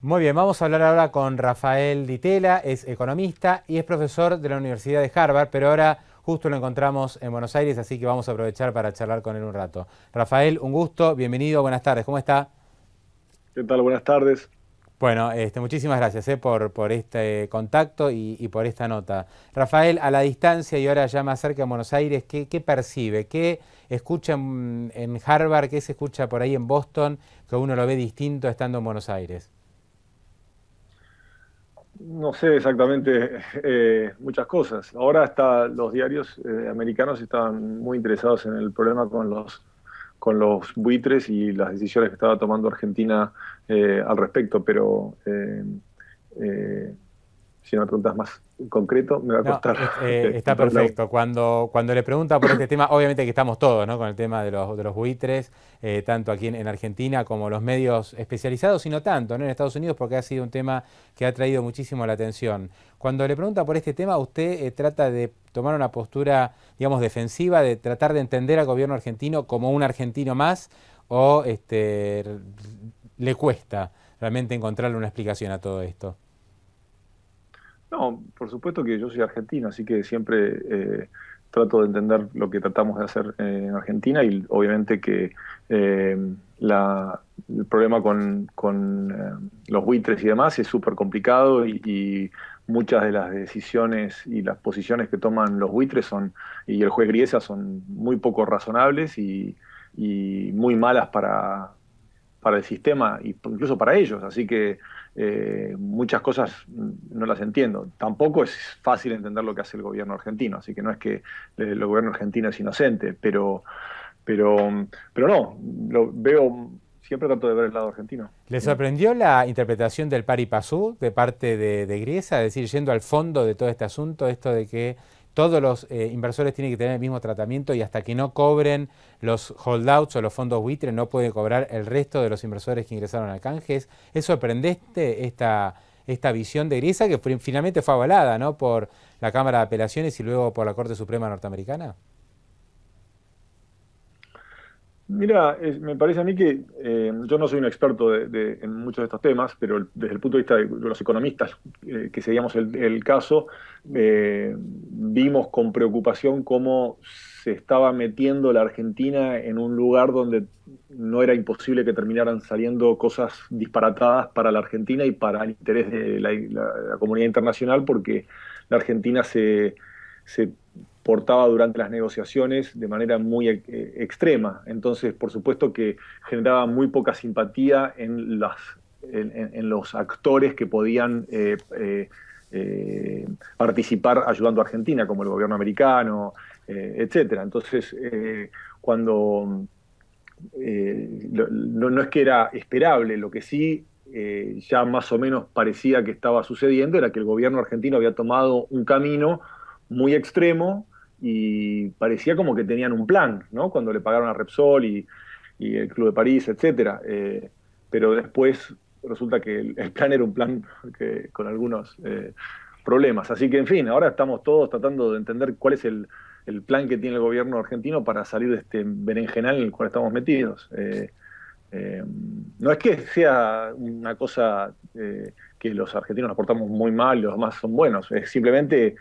Muy bien, vamos a hablar ahora con Rafael Ditela, es economista y es profesor de la Universidad de Harvard, pero ahora justo lo encontramos en Buenos Aires, así que vamos a aprovechar para charlar con él un rato. Rafael, un gusto, bienvenido, buenas tardes, ¿cómo está? ¿Qué tal? Buenas tardes. Bueno, este, muchísimas gracias eh, por, este contacto y, por esta nota. Rafael, a la distancia y ahora ya más cerca de Buenos Aires, ¿qué, percibe? ¿Qué escucha en, en Harvard? ¿Qué se escucha por ahí en Boston que uno lo ve distinto estando en Buenos Aires? no sé exactamente eh, muchas cosas. Ahora hasta los diarios eh, americanos estaban muy interesados en el problema con los con los buitres y las decisiones que estaba tomando Argentina eh, al respecto, pero si no preguntas más concreto, me va a costar. Eh, está perfecto. Cuando, cuando le pregunta por este tema, obviamente que estamos todos, ¿no? Con el tema de los, los buitres, eh, tanto aquí en, Argentina como los medios especializados, sino tanto, En Estados Unidos, porque ha sido un tema que ha traído muchísimo la atención. Cuando le pregunta por este tema, usted eh, trata de tomar una postura, digamos, defensiva, de tratar de entender al gobierno argentino como un argentino más, o este, le cuesta realmente encontrarle una explicación a todo esto. No, por supuesto que yo soy argentino, así que siempre eh, trato de entender lo que tratamos de hacer en Argentina y obviamente que eh, el problema con, eh, los buitres y demás es súper complicado y, muchas de las decisiones y las posiciones que toman los buitres son y el juez Griesa son muy poco razonables y muy malas para, para el sistema e incluso para ellos. Así que eh, muchas cosas no las entiendo. Tampoco es fácil entender lo que hace el gobierno argentino, así que no es que el gobierno argentino es inocente, pero, pero, pero no, veo, siempre tanto de ver el lado argentino. ¿Le sorprendió la interpretación del pari pasú de parte de, de Griesa, es decir, yendo al fondo de todo este asunto, esto de que todos los eh, inversores tienen que tener el mismo tratamiento y hasta que no cobren los holdouts o los fondos buitre no puede cobrar el resto de los inversores que ingresaron al canjes. Es, aprendiste sorprendente esta, esta visión de iglesia que finalmente fue avalada ¿no? por la Cámara de Apelaciones y luego por la Corte Suprema norteamericana. Mira, me parece a mí que eh, yo no soy un experto de, en muchos de estos temas, pero desde el punto de vista de los economistas eh, que seguíamos el, caso, eh, vimos con preocupación cómo se estaba metiendo la Argentina en un lugar donde no era imposible que terminaran saliendo cosas disparatadas para la Argentina y para el interés de la, comunidad internacional, porque la Argentina se portaba durante las negociaciones de manera muy eh, extrema. Entonces, por supuesto que generaba muy poca simpatía en, las, en, los actores que podían eh, eh, participar ayudando a Argentina, como el gobierno americano, etcétera. Entonces, cuando no, es que era esperable, lo que sí ya más o menos parecía que estaba sucediendo era que el gobierno argentino había tomado un camino muy extremo y parecía como que tenían un plan, ¿no? Cuando le pagaron a Repsol y, el Club de París, etcétera. Eh, pero después resulta que el, plan era un plan que, con algunos eh, problemas. Así que, en fin, ahora estamos todos tratando de entender cuál es el, plan que tiene el gobierno argentino para salir de este berenjenal en el cual estamos metidos. Eh, no es que sea una cosa que los argentinos portamos muy mal y los demás son buenos, es simplemente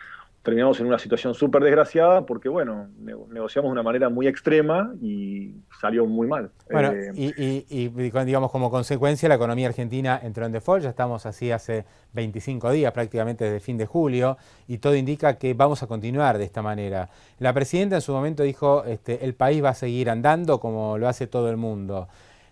terminamos en una situación súper desgraciada porque, bueno, negociamos de una manera muy extrema y salió muy mal. Bueno, eh, y, digamos como consecuencia la economía argentina entró en default, ya estamos así hace 25 días prácticamente desde fin de julio y todo indica que vamos a continuar de esta manera. La presidenta en su momento dijo, este, el país va a seguir andando como lo hace todo el mundo,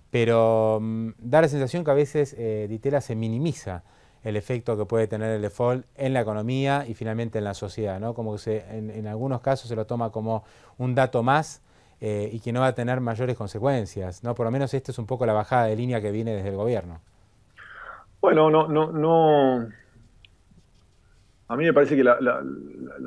pero mm, da la sensación que a veces eh, Ditela se minimiza el efecto que puede tener el default en la economía y finalmente en la sociedad, ¿no? Como que en, algunos casos se lo toma como un dato más eh, y que no va a tener mayores consecuencias, ¿no? Por lo menos esta es un poco la bajada de línea que viene desde el gobierno. Bueno, no, no, no. A mí me parece que la,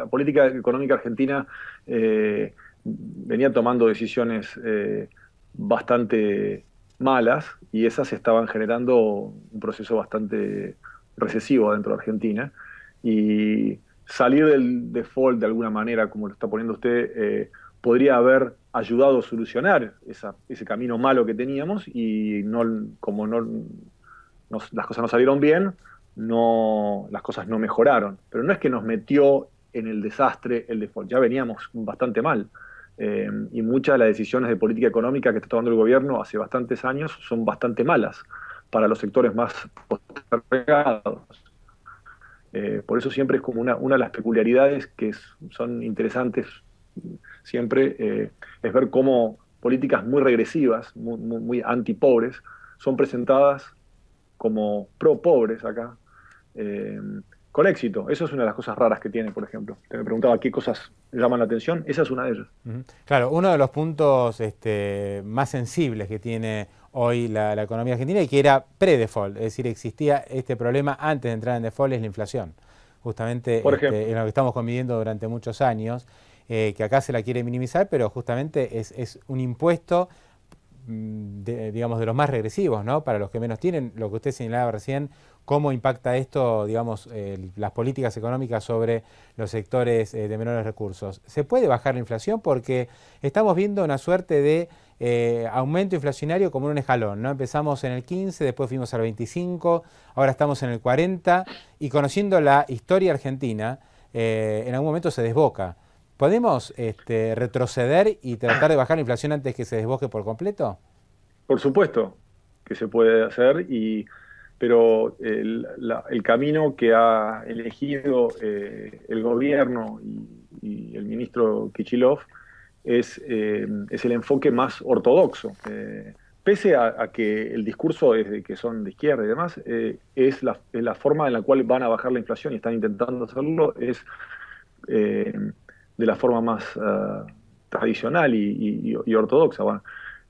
política económica argentina eh, venía tomando decisiones eh, bastante malas y esas estaban generando un proceso bastante recesivo dentro de Argentina y salir del default de alguna manera, como lo está poniendo usted, eh, podría haber ayudado a solucionar ese camino malo que teníamos y no, como no, las cosas no salieron bien, no, las cosas no mejoraron. Pero no es que nos metió en el desastre el default, ya veníamos bastante mal. Eh, y muchas de las decisiones de política económica que está tomando el gobierno hace bastantes años son bastante malas para los sectores más postergados. Eh, por eso siempre es como una, una de las peculiaridades que son interesantes siempre, eh, es ver cómo políticas muy regresivas, muy, antipobres, son presentadas como pro-pobres acá, eh, con éxito. Eso es una de las cosas raras que tiene, por ejemplo. Te me preguntaba qué cosas llaman la atención, esa es una de ellas. Claro, uno de los puntos este, más sensibles que tiene hoy la, economía argentina y que era pre-default, es decir, existía este problema antes de entrar en default, es la inflación. Justamente en este, lo que estamos conviviendo durante muchos años, eh, que acá se la quiere minimizar, pero justamente es, es un impuesto Mm, de, digamos, de los más regresivos, ¿no? Para los que menos tienen, lo que usted señalaba recién, cómo impacta esto, digamos, las políticas económicas sobre los sectores eh, de menores recursos. ¿Se puede bajar la inflación? Porque estamos viendo una suerte de eh, aumento inflacionario como un escalón, ¿no? Empezamos en el 15, después fuimos al 25, ahora estamos en el 40, y conociendo la historia argentina, eh, en algún momento se desboca. ¿Podemos este, retroceder y tratar de bajar la inflación antes que se desboje por completo? Por supuesto que se puede hacer, y, pero el, camino que ha elegido eh, el gobierno y, el ministro Kichilov es, eh, es el enfoque más ortodoxo. Eh, pese a, que el discurso es de que son de izquierda y demás, es la, es, la, forma en la cual van a bajar la inflación y están intentando hacerlo, es de la forma más eh, tradicional y, ortodoxa.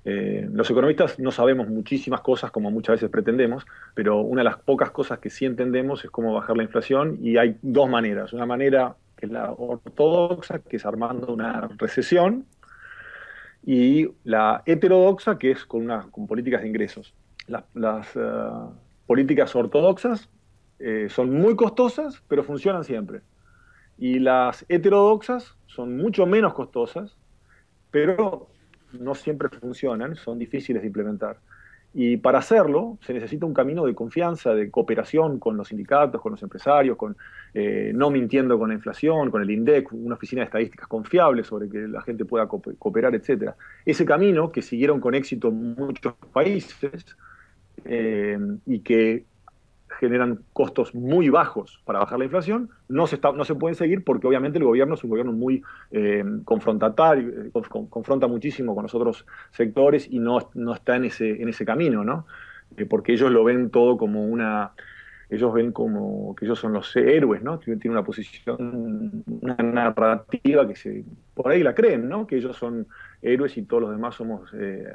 Eh, los economistas no sabemos muchísimas cosas como muchas veces pretendemos, pero una de las pocas cosas que sí entendemos es cómo bajar la inflación y hay dos maneras. Una manera que es la ortodoxa, que es armando una recesión, y la heterodoxa, que es con, políticas de ingresos. Las, eh, políticas ortodoxas son muy costosas, pero funcionan siempre. Y las heterodoxas son mucho menos costosas, pero no siempre funcionan, son difíciles de implementar. Y para hacerlo se necesita un camino de confianza, de cooperación con los sindicatos, con los empresarios, con eh, no mintiendo con la inflación, con el INDEC, una oficina de estadísticas confiable sobre que la gente pueda cooperar, etcétera. Ese camino que siguieron con éxito muchos países eh, y que generan costos muy bajos para bajar la inflación, no se, no se pueden seguir porque obviamente el gobierno es un gobierno muy eh, confrontatario, eh, confronta muchísimo con los otros sectores y no, no está en ese, en ese camino, ¿no? Eh, porque ellos lo ven todo como una... Ellos ven como que ellos son los héroes, ¿no? Tienen una posición, una narrativa que se, por ahí la creen, ¿no? Que ellos son héroes y todos los demás somos eh,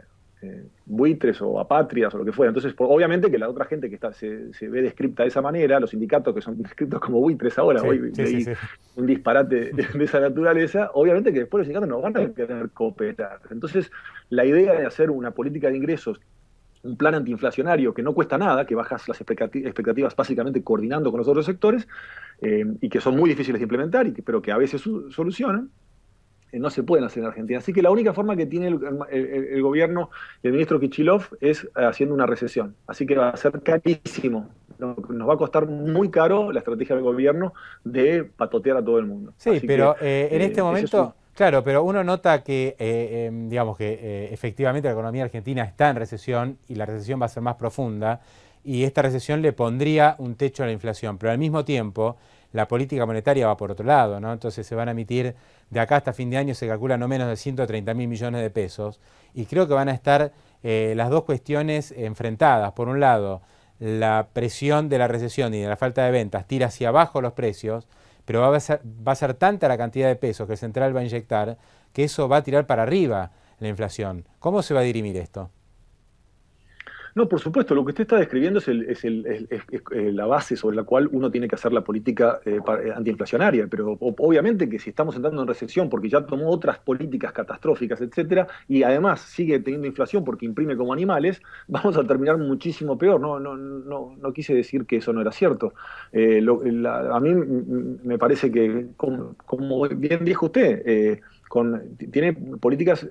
eh, buitres o apatrias o lo que fuera. Entonces, obviamente que la otra gente que está, se, ve descripta de esa manera, los sindicatos que son descritos como buitres ahora, hoy un disparate de, esa naturaleza, obviamente que después los sindicatos no van a querer cooperar. Entonces, la idea de hacer una política de ingresos un plan antiinflacionario que no cuesta nada, que bajas las expectativas básicamente coordinando con los otros sectores eh, y que son muy difíciles de implementar, y pero que a veces solucionan, eh, no se pueden hacer en Argentina. Así que la única forma que tiene el, el, el gobierno del ministro Kichilov es eh, haciendo una recesión. Así que va a ser carísimo. Nos va a costar muy caro la estrategia del gobierno de patotear a todo el mundo. Sí, pero eh, en este momento... Claro, pero uno nota que, em, digamos que efectivamente la economía argentina está en recesión y la recesión va a ser más profunda y esta recesión le pondría un techo a la inflación, pero al mismo tiempo la política monetaria va por otro lado, ¿no? Entonces se van a emitir, de acá hasta fin de año se calcula no menos de 130 mil millones de pesos, y creo que van a estar eh, las dos cuestiones enfrentadas. Por un lado, la presión de la recesión y de la falta de ventas tira hacia abajo los precios, pero va a ser tanta la cantidad de pesos que el central va a inyectar que eso va a tirar para arriba la inflación. ¿Cómo se va a dirimir esto? No, por supuesto, lo que usted está describiendo es, la base sobre la cual uno tiene que hacer la política eh, eh, antiinflacionaria, pero obviamente que si estamos entrando en recesión porque ya tomó otras políticas catastróficas, etcétera, y además sigue teniendo inflación porque imprime como animales, vamos a terminar muchísimo peor. No, no, no, no quise decir que eso no era cierto. Eh, a mí me parece que, como, bien dijo usted, con, tiene políticas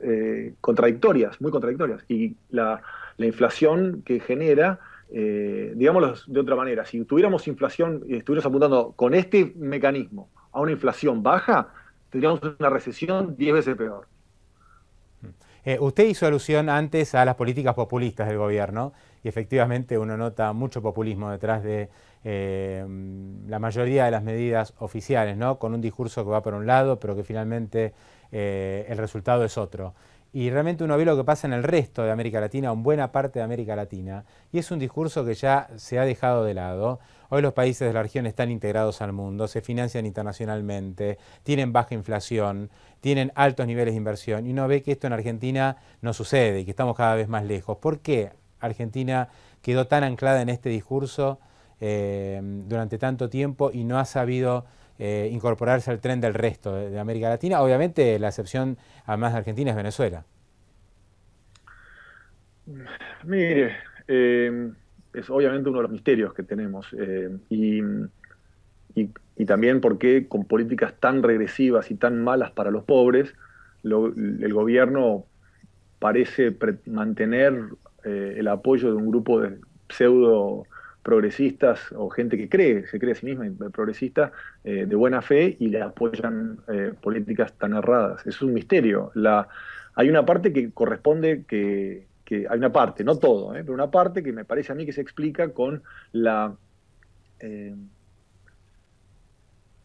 contradictorias, muy contradictorias, y la la inflación que genera, eh, digámoslo de otra manera, si tuviéramos inflación y estuviéramos apuntando con este mecanismo a una inflación baja, tendríamos una recesión 10 veces peor. Mm. Eh, usted hizo alusión antes a las políticas populistas del gobierno y efectivamente uno nota mucho populismo detrás de eh, la mayoría de las medidas oficiales, ¿no? con un discurso que va por un lado, pero que finalmente el resultado es otro y realmente uno ve lo que pasa en el resto de América Latina en buena parte de América Latina, y es un discurso que ya se ha dejado de lado. Hoy los países de la región están integrados al mundo, se financian internacionalmente, tienen baja inflación, tienen altos niveles de inversión, y uno ve que esto en Argentina no sucede y que estamos cada vez más lejos. ¿Por qué Argentina quedó tan anclada en este discurso eh, durante tanto tiempo y no ha sabido eh, incorporarse al tren del resto de, América Latina. Obviamente la excepción, además de Argentina, es Venezuela. Mire, eh, es obviamente uno de los misterios que tenemos. Eh, y, y, y, también porque con políticas tan regresivas y tan malas para los pobres, el gobierno parece mantener el apoyo de un grupo de pseudo progresistas o gente que cree, se cree a sí misma eh, progresista, eh, de buena fe y le apoyan eh, políticas tan erradas. Es un misterio. La, hay una parte que corresponde que, hay una parte, no todo, pero una parte que me parece a mí que se explica con la,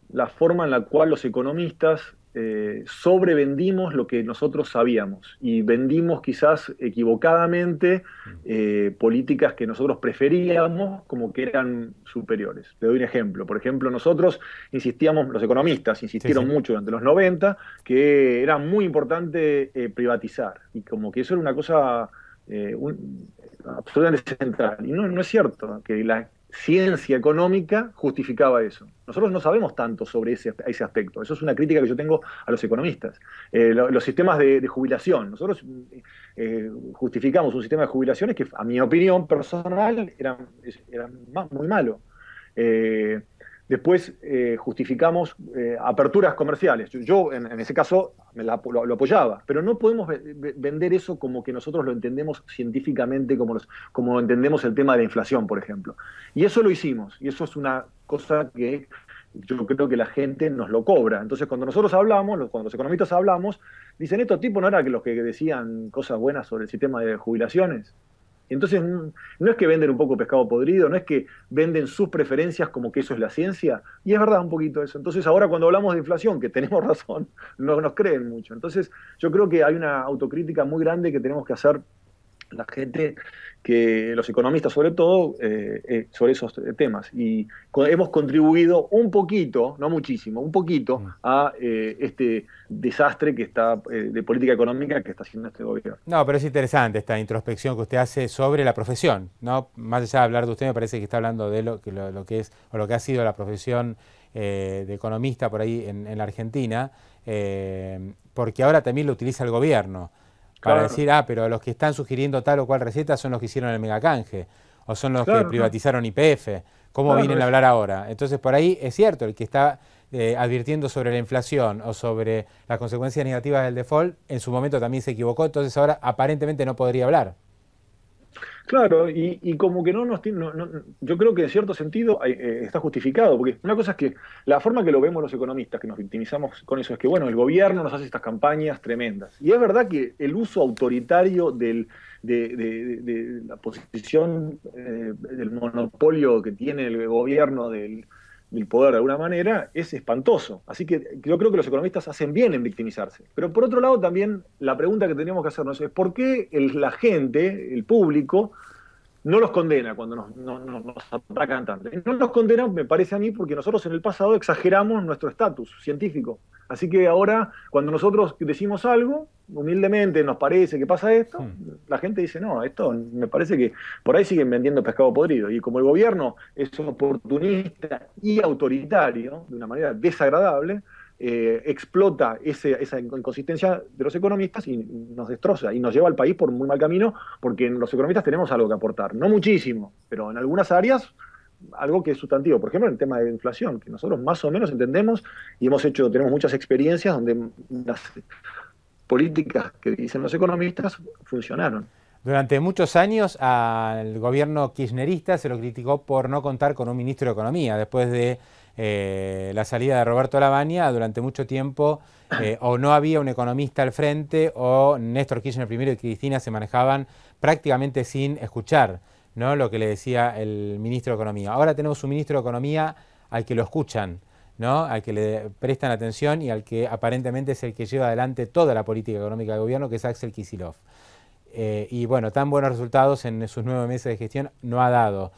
la forma en la cual los economistas eh, sobrevendimos lo que nosotros sabíamos y vendimos quizás equivocadamente eh, políticas que nosotros preferíamos como que eran superiores. Te doy un ejemplo. Por ejemplo, nosotros insistíamos, los economistas insistieron mucho durante los 90, que era muy importante eh, privatizar y como que eso era una cosa... absolutamente central. Y no, no es cierto que la, ciencia económica justificaba eso. Nosotros no sabemos tanto sobre ese, aspecto. Eso es una crítica que yo tengo a los economistas. Eh, los sistemas de, jubilación. Nosotros eh, justificamos un sistema de jubilaciones que, a mi opinión personal, era, muy malo. Eh, Después eh, justificamos eh, aperturas comerciales. Yo, en, ese caso, lo, apoyaba, pero no podemos vender eso como que nosotros lo entendemos científicamente, como, como entendemos el tema de la inflación, por ejemplo. Y eso lo hicimos, y eso es una cosa que yo creo que la gente nos lo cobra. Entonces, cuando nosotros hablamos, cuando los economistas hablamos, dicen, estos tipos no eran los que decían cosas buenas sobre el sistema de jubilaciones. Entonces, no es que venden un poco pescado podrido, no es que venden sus preferencias como que eso es la ciencia, y es verdad un poquito eso. Entonces, ahora cuando hablamos de inflación, que tenemos razón, no nos creen mucho. Entonces, yo creo que hay una autocrítica muy grande que tenemos que hacer la gente que los economistas sobre todo eh, eh, sobre esos temas y hemos contribuido un poquito no muchísimo un poquito mm. a eh, este desastre que está de política económica que está haciendo este gobierno no pero es interesante esta introspección que usted hace sobre la profesión no más allá de hablar de usted me parece que está hablando de lo que lo, que es o lo que ha sido la profesión de economista por ahí en la Argentina porque ahora también lo utiliza el gobierno para decir, ah, pero los que están sugiriendo tal o cual receta son los que hicieron el megacanje, o son los que privatizaron IPF. ¿Cómo vienen a hablar ahora? Entonces, por ahí es cierto, el que está eh, advirtiendo sobre la inflación o sobre las consecuencias negativas del default, en su momento también se equivocó, entonces ahora aparentemente no podría hablar. Claro, y, como que no nos tiene, yo creo que en cierto sentido eh, está justificado, porque una cosa es que la forma que lo vemos los economistas, que nos victimizamos con eso, es que, bueno, el gobierno nos hace estas campañas tremendas. Y es verdad que el uso autoritario del, de, la posición eh, del monopolio que tiene el gobierno del del poder de alguna manera, es espantoso. Así que yo creo que los economistas hacen bien en victimizarse. Pero por otro lado, también la pregunta que tenemos que hacernos es por qué la gente, el público, no los condena cuando nos, no, nos, atacan tanto. No los condena, me parece a mí, porque nosotros en el pasado exageramos nuestro estatus científico. Así que ahora, cuando nosotros decimos algo, humildemente nos parece que pasa esto, hmm. la gente dice, no, esto me parece que por ahí siguen vendiendo pescado podrido. Y como el gobierno es oportunista y autoritario, de una manera desagradable, eh, explota esa inconsistencia de los economistas y nos destroza y nos lleva al país por muy mal camino, porque los economistas tenemos algo que aportar, no muchísimo, pero en algunas áreas algo que es sustantivo, por ejemplo en el tema de la inflación, que nosotros más o menos entendemos y hemos hecho, tenemos muchas experiencias donde las políticas que dicen los economistas funcionaron. Durante muchos años al gobierno kirchnerista se lo criticó por no contar con un ministro de Economía, después de eh, la salida de Roberto Lavagna, durante mucho tiempo eh, o no había un economista al frente o Néstor Kirchner primero y Cristina se manejaban prácticamente sin escuchar ¿no? lo que le decía el ministro de Economía. Ahora tenemos un ministro de Economía al que lo escuchan. ¿no? al que le prestan atención y al que aparentemente es el que lleva adelante toda la política económica del gobierno, que es Axel Kisilov. Eh, y bueno, tan buenos resultados en sus nueve meses de gestión no ha dado.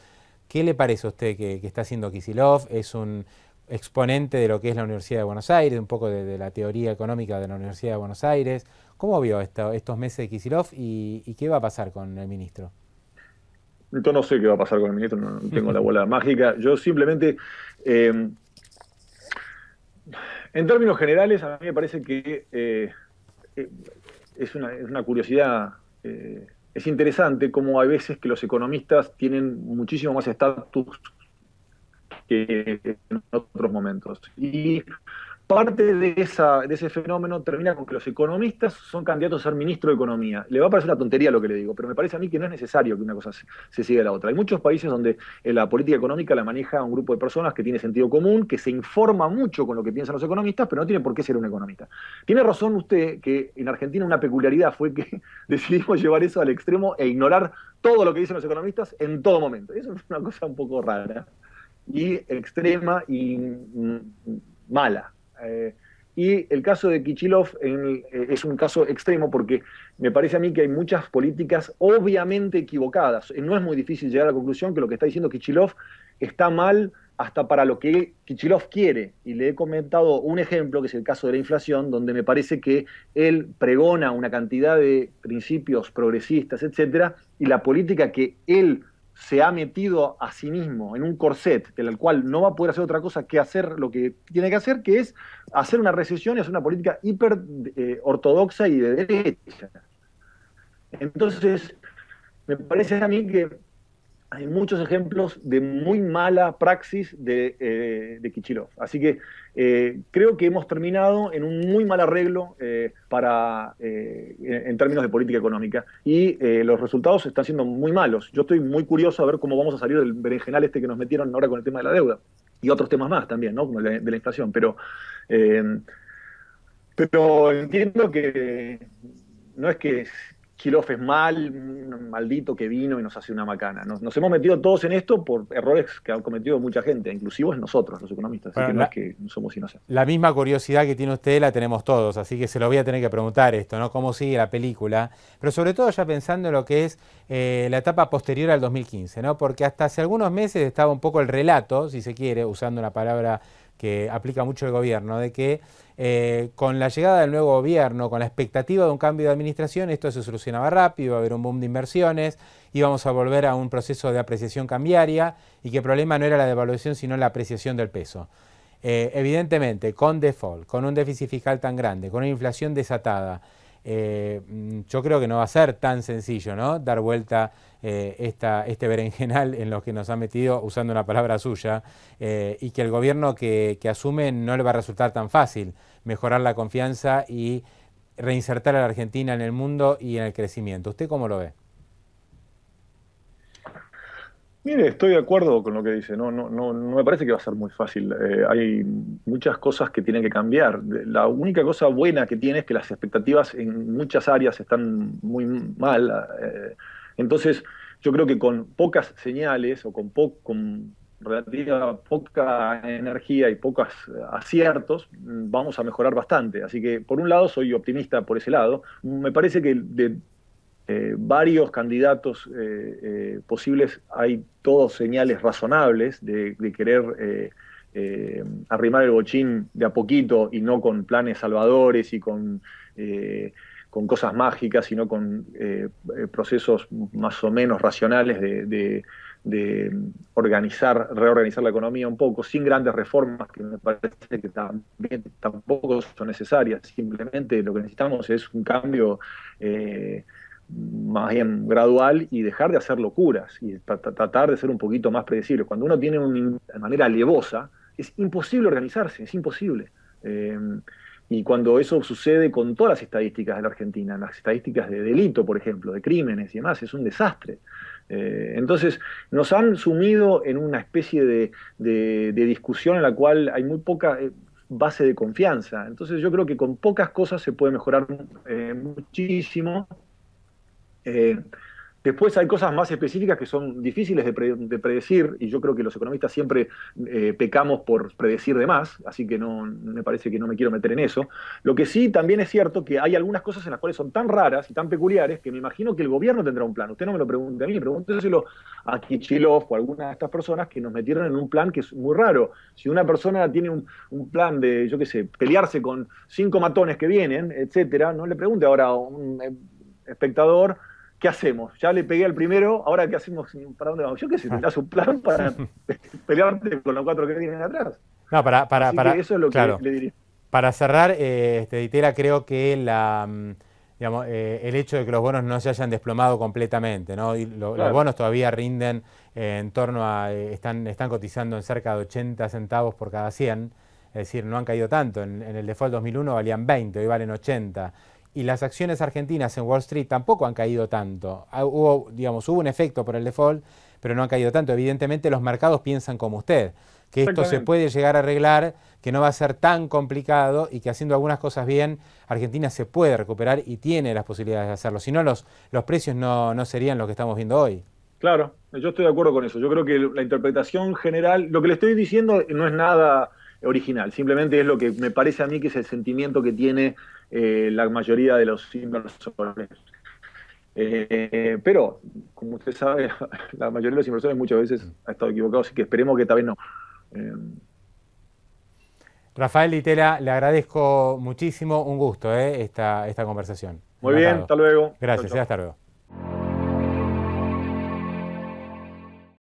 ¿Qué le parece a usted que, está haciendo Kisilov? Es un exponente de lo que es la Universidad de Buenos Aires, un poco de, la teoría económica de la Universidad de Buenos Aires. ¿Cómo vio estos meses de Kisilov y, qué va a pasar con el ministro? Yo no sé qué va a pasar con el ministro, no, tengo la bola mágica. Yo simplemente, eh, en términos generales, a mí me parece que eh, eh, es, una, curiosidad es interesante cómo hay veces que los economistas tienen muchísimo más estatus que en otros momentos. Y parte de, de ese fenómeno termina con que los economistas son candidatos a ser ministro de Economía. Le va a parecer una tontería lo que le digo, pero me parece a mí que no es necesario que una cosa se, siga a la otra. Hay muchos países donde eh, la política económica la maneja un grupo de personas que tiene sentido común, que se informa mucho con lo que piensan los economistas, pero no tiene por qué ser un economista. Tiene razón usted que en Argentina una peculiaridad fue que decidimos llevar eso al extremo e ignorar todo lo que dicen los economistas en todo momento. Eso es una cosa un poco rara y extrema y mm, mala. Eh, y el caso de Kichilov eh, es un caso extremo porque me parece a mí que hay muchas políticas obviamente equivocadas. Eh, no es muy difícil llegar a la conclusión que lo que está diciendo Kichilov está mal hasta para lo que Kichilov quiere. Y le he comentado un ejemplo, que es el caso de la inflación, donde me parece que él pregona una cantidad de principios progresistas, etcétera, y la política que él se ha metido a sí mismo en un corset del cual no va a poder hacer otra cosa que hacer lo que tiene que hacer, que es hacer una recesión y hacer una política hiper eh, ortodoxa y de derecha. Entonces, me parece a mí que hay muchos ejemplos de muy mala praxis de, eh, Kichilov. Así que eh, creo que hemos terminado en un muy mal arreglo eh, para, en términos de política económica. Y los resultados están siendo muy malos. Yo estoy muy curioso a ver cómo vamos a salir del berenjenal este que nos metieron ahora con el tema de la deuda. Y otros temas más también, ¿no? Como de, la inflación. Pero, pero entiendo que no es que Girof es mal, maldito que vino y nos hace una macana. Nos, hemos metido todos en esto por errores que han cometido mucha gente, inclusive nosotros, los economistas. así que no es que somos inocentes. La misma curiosidad que tiene usted la tenemos todos, así que se lo voy a tener que preguntar esto, ¿no? ¿Cómo sigue la película? Pero sobre todo ya pensando en lo que es eh, la etapa posterior al 2015, ¿no? Porque hasta hace algunos meses estaba un poco el relato, si se quiere, usando una palabra que aplica mucho el gobierno, de que eh, con la llegada del nuevo gobierno, con la expectativa de un cambio de administración, esto se solucionaba rápido, iba a haber un boom de inversiones, íbamos a volver a un proceso de apreciación cambiaria y que el problema no era la devaluación, sino la apreciación del peso. Eh, evidentemente, con default, con un déficit fiscal tan grande, con una inflación desatada, eh, mm, yo creo que no va a ser tan sencillo, ¿no? Dar vuelta eh, este berenjenal en los que nos ha metido, usando una palabra suya, eh, y que el gobierno que, asume no le va a resultar tan fácil mejorar la confianza y reinsertar a la Argentina en el mundo y en el crecimiento. ¿Usted cómo lo ve? Mire, estoy de acuerdo con lo que dice. No, no, no, me parece que va a ser muy fácil. Eh, hay muchas cosas que tienen que cambiar. La única cosa buena que tiene es que las expectativas en muchas áreas están muy mal. Eh, entonces, yo creo que con pocas señales o con, con poca energía y pocos eh, aciertos, mm, vamos a mejorar bastante. Así que, por un lado, soy optimista por ese lado. Me parece que de eh, varios candidatos eh, posibles hay todos señales razonables de, de querer arrimar el bochín de a poquito y no con planes salvadores y con con cosas mágicas, sino con eh, eh, procesos más o menos racionales de, organizar, reorganizar la economía un poco, sin grandes reformas que me parece que tampoco son necesarias. Simplemente lo que necesitamos es un cambio eh, más bien gradual y dejar de hacer locuras y tratar de ser un poquito más predecibles. Cuando uno tiene una manera levosa, es imposible organizarse, es imposible. Y cuando eso sucede con todas las estadísticas de la Argentina, las estadísticas de delito, por ejemplo, de crímenes y demás, es un desastre. Eh, entonces, nos han sumido en una especie de, discusión en la cual hay muy poca eh, base de confianza. Entonces, yo creo que con pocas cosas se puede mejorar eh, muchísimo. Después hay cosas más específicas que son difíciles de, predecir y yo creo que los economistas siempre eh, pecamos por predecir de más, así que no me parece que no me quiero meter en eso. Lo que sí también es cierto que hay algunas cosas en las cuales son tan raras y tan peculiares que me imagino que el gobierno tendrá un plan. Usted no me lo pregunte a mí, pregúnteselo a Kichilov o a alguna de estas personas que nos metieron en un plan que es muy raro. Si una persona tiene un, plan de, yo qué sé, pelearse con cinco matones que vienen, etcétera, no le pregunte ahora a un eh, espectador ¿qué hacemos? Ya le pegué al primero, ahora ¿qué hacemos? ¿Para dónde vamos? Yo qué sé, ah. tendrás un plan para pelearte con los cuatro que vienen atrás. No, para, para, para eso es lo que diría. Para cerrar, eh, este, creo que la, mm, eh, el hecho de que los bonos no se hayan desplomado completamente, ¿no? los bonos todavía rinden eh, en torno a, eh, están, están cotizando en cerca de 80 centavos por cada 100, es decir, no han caído tanto. En, en el default 2001 valían 20, hoy valen 80 y las acciones argentinas en Wall Street tampoco han caído tanto. Ah, hubo, digamos, hubo un efecto por el default, pero no han caído tanto. Evidentemente los mercados piensan como usted, que esto se puede llegar a arreglar, que no va a ser tan complicado y que haciendo algunas cosas bien, Argentina se puede recuperar y tiene las posibilidades de hacerlo. Si no, los, los precios no, no serían lo que estamos viendo hoy. Claro, yo estoy de acuerdo con eso. Yo creo que la interpretación general, lo que le estoy diciendo no es nada original, simplemente es lo que me parece a mí que es el sentimiento que tiene eh, la mayoría de los inversores. Eh, pero, como usted sabe, la mayoría de los inversores muchas veces ha estado equivocado, así que esperemos que tal vez no. Eh, Rafael Litera, le agradezco muchísimo, un gusto esta, esta conversación. Muy bien, hasta luego. Gracias, hasta luego.